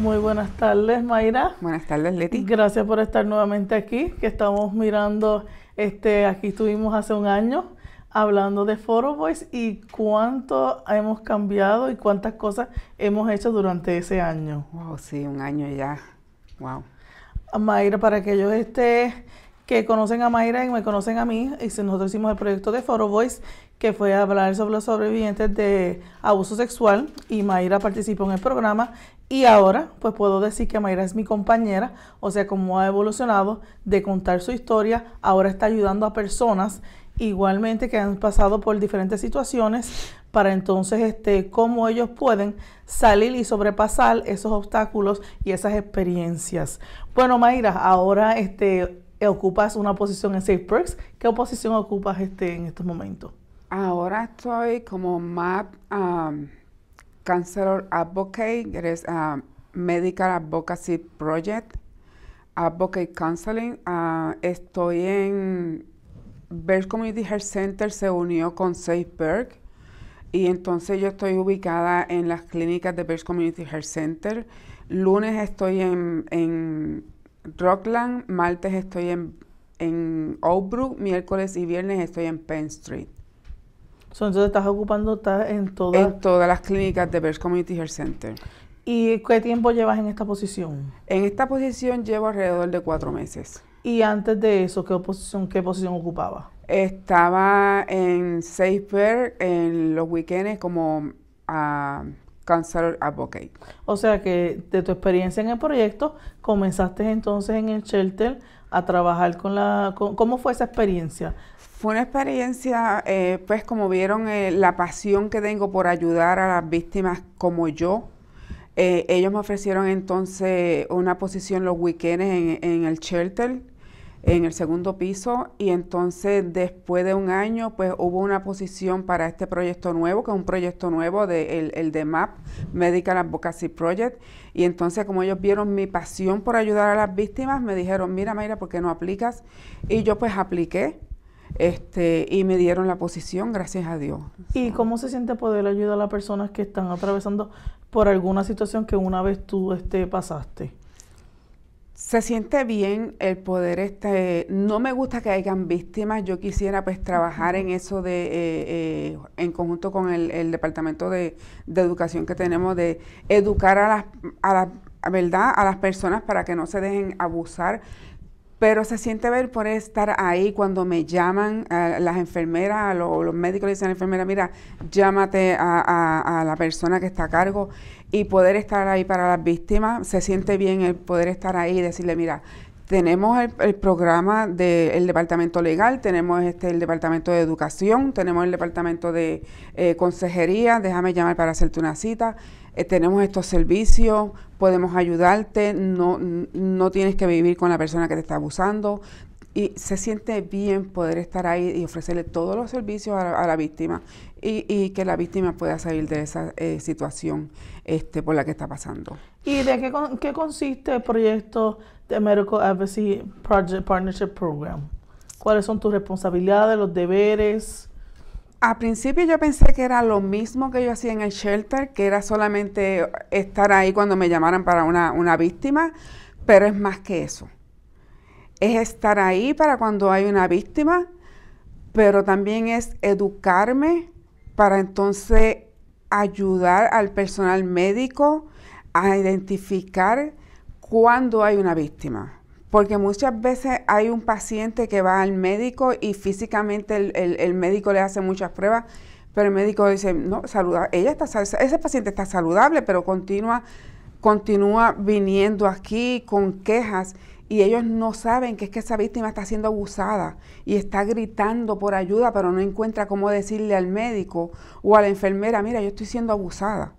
Muy buenas tardes, Mayra. Buenas tardes, Leti. Gracias por estar nuevamente aquí, que estamos mirando, este, aquí estuvimos hace un año hablando de Foro Voice y cuánto hemos cambiado y cuántas cosas hemos hecho durante ese año. Wow, sí, un año ya. Wow. Mayra, para aquellos este, que conocen a Mayra y me conocen a mí, y nosotros hicimos el proyecto de Foro Voice, que fue hablar sobre los sobrevivientes de abuso sexual, y Mayra participó en el programa, y ahora pues puedo decir que Mayra es mi compañera, o sea, como ha evolucionado de contar su historia, ahora está ayudando a personas igualmente que han pasado por diferentes situaciones, para entonces este, cómo ellos pueden salir y sobrepasar esos obstáculos y esas experiencias. Bueno, Mayra, ahora este, ocupas una posición en Safe Perks. ¿Qué posición ocupas este, en estos momentos? Ahora estoy como MAP um, Cancer Advocate, um, Medical Advocacy Project, Advocate Counseling. Ah, estoy en Bell Community Health Center, se unió con Safe Perks y entonces yo estoy ubicada en las clínicas de Bears Community Health Center. Lunes estoy en, Rockland, martes estoy en, en Brook, miércoles y viernes estoy en Penn Street. So, entonces estás ocupando estás en todas... En todas las clínicas de Bears Community Health Center. ¿Y qué tiempo llevas en esta posición? En esta posición llevo alrededor de cuatro meses. ¿Y antes de eso, qué, posición, qué posición ocupaba? Estaba en Safer en los weekends como a Cancer Advocate. O sea que de tu experiencia en el proyecto, comenzaste entonces en el shelter a trabajar con la... ¿Cómo fue esa experiencia? Fue una experiencia, eh, pues como vieron, eh, la pasión que tengo por ayudar a las víctimas como yo. Eh, ellos me ofrecieron entonces una posición los weekends en, en el shelter en el segundo piso y entonces después de un año pues hubo una posición para este proyecto nuevo, que es un proyecto nuevo, de, el, de MAP, Medical Advocacy Project, y entonces como ellos vieron mi pasión por ayudar a las víctimas, me dijeron, mira Mayra, ¿por qué no aplicas? Y yo pues apliqué. Este, y me dieron la posición, gracias a Dios. ¿Y cómo se siente poder ayudar a las personas que están atravesando por alguna situación que una vez tú este, pasaste? Se siente bien el poder, este, no me gusta que hayan víctimas, yo quisiera pues trabajar en eso de, eh, eh, en conjunto con el, departamento de, educación que tenemos, de educar a las, a ¿verdad? A las personas para que no se dejen abusar pero se siente ver por estar ahí cuando me llaman las enfermeras, o los, médicos le dicen a la enfermera, mira, llámate a, a, la persona que está a cargo y poder estar ahí para las víctimas. Se siente bien el poder estar ahí y decirle, mira, tenemos el, programa del departamento legal, tenemos este el departamento de educación, tenemos el departamento de eh, consejería, déjame llamar para hacerte una cita, eh, tenemos estos servicios, podemos ayudarte, no, no tienes que vivir con la persona que te está abusando, y se siente bien poder estar ahí y ofrecerle todos los servicios a la, víctima y, que la víctima pueda salir de esa eh, situación este, por la que está pasando. ¿Y de qué, qué consiste el proyecto de Medical Advocacy Project Partnership Program? ¿Cuáles son tus responsabilidades, los deberes? Al principio yo pensé que era lo mismo que yo hacía en el shelter, que era solamente estar ahí cuando me llamaran para una víctima, pero es más que eso es estar ahí para cuando hay una víctima, pero también es educarme para entonces ayudar al personal médico a identificar cuando hay una víctima. Porque muchas veces hay un paciente que va al médico y físicamente el, médico le hace muchas pruebas, pero el médico dice, no, saludable, ella está, ese paciente está saludable, pero continúa viniendo aquí con quejas y ellos no saben que es que esa víctima está siendo abusada y está gritando por ayuda, pero no encuentra cómo decirle al médico o a la enfermera, mira, yo estoy siendo abusada.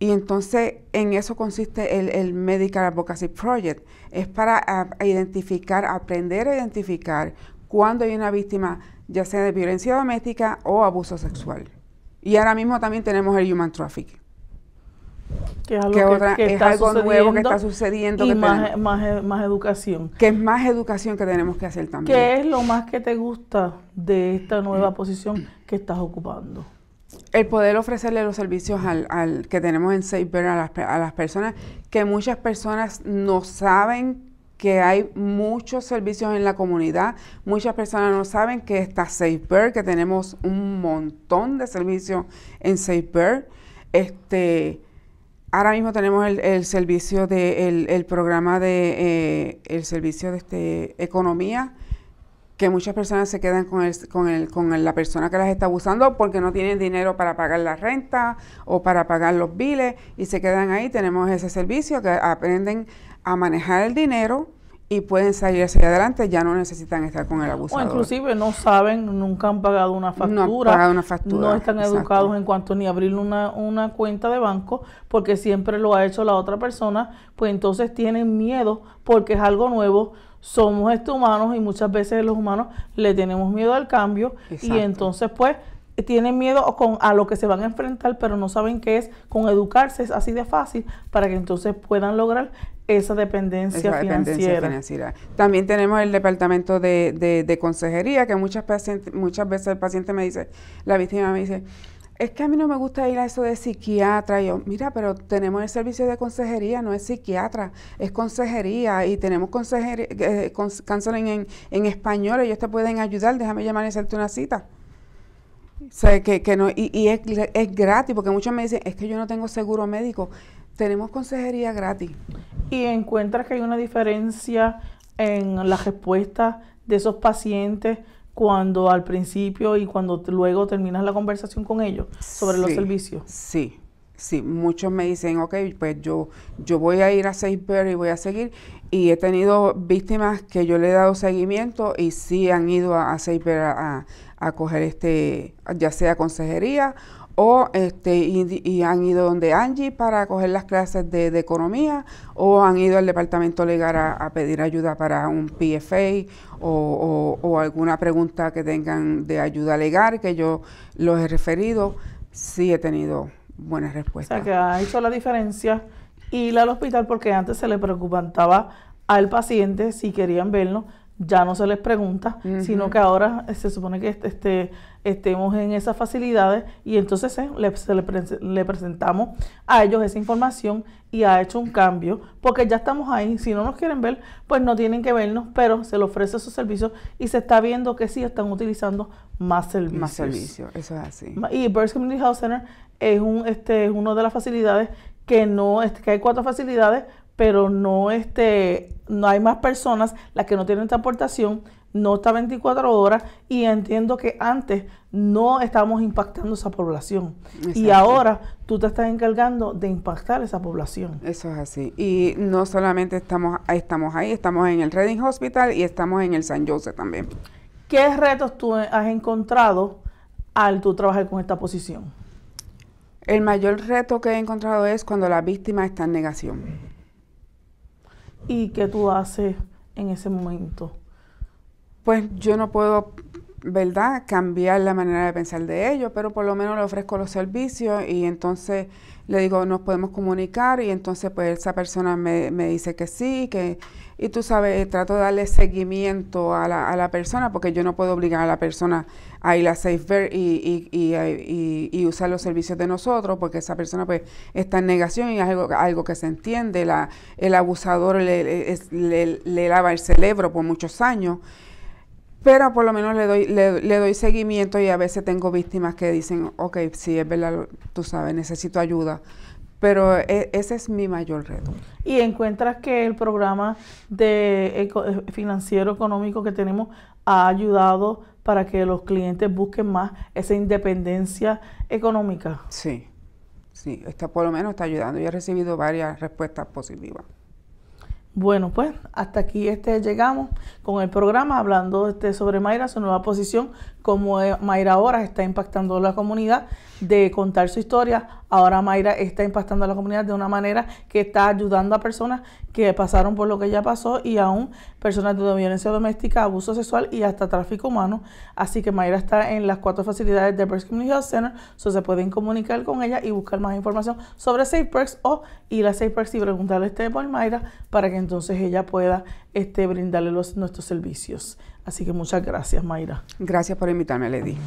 Y entonces en eso consiste el, Medical Advocacy Project. Es para identificar, aprender a identificar cuando hay una víctima, ya sea de violencia doméstica o abuso sexual. Y ahora mismo también tenemos el Human Trafficking que es algo, nuevo que está sucediendo. Y más, más, educación. Que es más educación que tenemos que hacer también. ¿Qué es lo más que te gusta de esta nueva mm. posición que estás ocupando? El poder ofrecerle los servicios al, que tenemos en Saber a las, a las personas, que muchas personas no saben que hay muchos servicios en la comunidad. Muchas personas no saben que está SafeBird, que tenemos un montón de servicios en SafeBird. Este, Ahora mismo tenemos el, el servicio de el, programa de eh, el servicio de este, economía que muchas personas se quedan con, el, con, el, con la persona que las está abusando porque no tienen dinero para pagar la renta o para pagar los biles y se quedan ahí. Tenemos ese servicio que aprenden a manejar el dinero, y pueden salir hacia adelante, ya no necesitan estar con el abusador. O inclusive no saben, nunca han pagado una factura. No, están educados en cuanto ni abrir una, cuenta de banco, porque siempre lo ha hecho la otra persona, pues entonces tienen miedo porque es algo nuevo. Somos estos humanos y muchas veces los humanos le tenemos miedo al cambio y entonces pues tienen miedo a lo que se van a enfrentar, pero no saben qué es. Con educarse es así de fácil para que entonces puedan lograr esa dependencia, financiera. También tenemos el departamento de, consejería, que muchas, muchas veces el paciente me dice, la víctima me dice, es que a mí no me gusta ir a eso de psiquiatra. yo, mira, pero tenemos el servicio de consejería, no es psiquiatra, es consejería y tenemos consejería, eh, en, en, español, ellos te pueden ayudar, déjame llamar y hacerte una cita. que, que no, y, es, es gratis, porque muchos me dicen, es que yo no tengo seguro médico. Tenemos consejería gratis. ¿Y encuentras que hay una diferencia en la respuesta de esos pacientes cuando al principio y cuando luego terminas la conversación con ellos sobre los servicios? Sí, sí. Muchos me dicen, ok, pues yo, yo voy a ir a Safer y voy a seguir. Y he tenido víctimas que yo le he dado seguimiento y sí han ido a, seis a a coger este, ya sea consejería o este, y, han ido donde Angie para coger las clases de, economía o han ido al departamento legal a, pedir ayuda para un PFA o, alguna pregunta que tengan de ayuda legal que yo los he referido, sí he tenido buenas respuestas. O sea que ha hecho la diferencia ir al hospital porque antes se le preocupaba al paciente si querían verlo, ya no se les pregunta, sino que ahora eh, se supone que este, estemos en esas facilidades y entonces eh, le, le, presentamos a ellos esa información y ha hecho un cambio, porque ya estamos ahí, si no nos quieren ver, pues no tienen que vernos, pero se le ofrece su servicios y se está viendo que sí están utilizando más servicios. Más servicios, eso es así. Y Birds Community Health Center es, un, este, es una de las facilidades que no, que hay cuatro facilidades, pero no, este, no hay más personas, las que no tienen esta aportación, no está 24 horas y entiendo que antes no estábamos impactando esa población. Y ahora tú te estás encargando de impactar esa población. Eso es así. Y no solamente estamos, estamos ahí, estamos en el Reading Hospital y estamos en el San Jose también. ¿Qué retos tú has encontrado al tú trabajar con esta posición? El mayor reto que he encontrado es cuando la víctima está en negación y qué tú haces en ese momento? Pues yo no puedo ¿verdad? Cambiar la manera de pensar de ellos, pero por lo menos le ofrezco los servicios y entonces le digo, nos podemos comunicar y entonces pues esa persona me, me dice que sí, que... Y tú sabes, trato de darle seguimiento a la, a la persona porque yo no puedo obligar a la persona a ir a SafeVer y, y, y, y, usar los servicios de nosotros porque esa persona pues está en negación y es algo, que se entiende. La, el abusador le, le, le, le lava el cerebro por muchos años pero por lo menos le doy, le, doy seguimiento y a veces tengo víctimas que dicen, ok, sí, es verdad, tú sabes, necesito ayuda. Pero e, ese es mi mayor reto. ¿Y encuentras que el programa de eh, financiero económico que tenemos ha ayudado para que los clientes busquen más esa independencia económica? Sí, sí, está, por lo menos está ayudando. Yo he recibido varias respuestas positivas. Bueno, pues hasta aquí este llegamos con el programa hablando este, sobre Mayra, su nueva posición, cómo eh, Mayra ahora está impactando la comunidad de contar su historia Ahora Mayra está impactando a la comunidad de una manera que está ayudando a personas que pasaron por lo que ella pasó y aún personas de violencia doméstica, abuso sexual y hasta tráfico humano. Así que Mayra está en las cuatro facilidades de Perks Community Health Center, so se pueden comunicar con ella y buscar más información sobre Safe Perks o ir a Safe y preguntarle este por Mayra para que entonces ella pueda este, brindarle nuestros servicios. Así que muchas gracias, Mayra. Gracias por invitarme, Lady.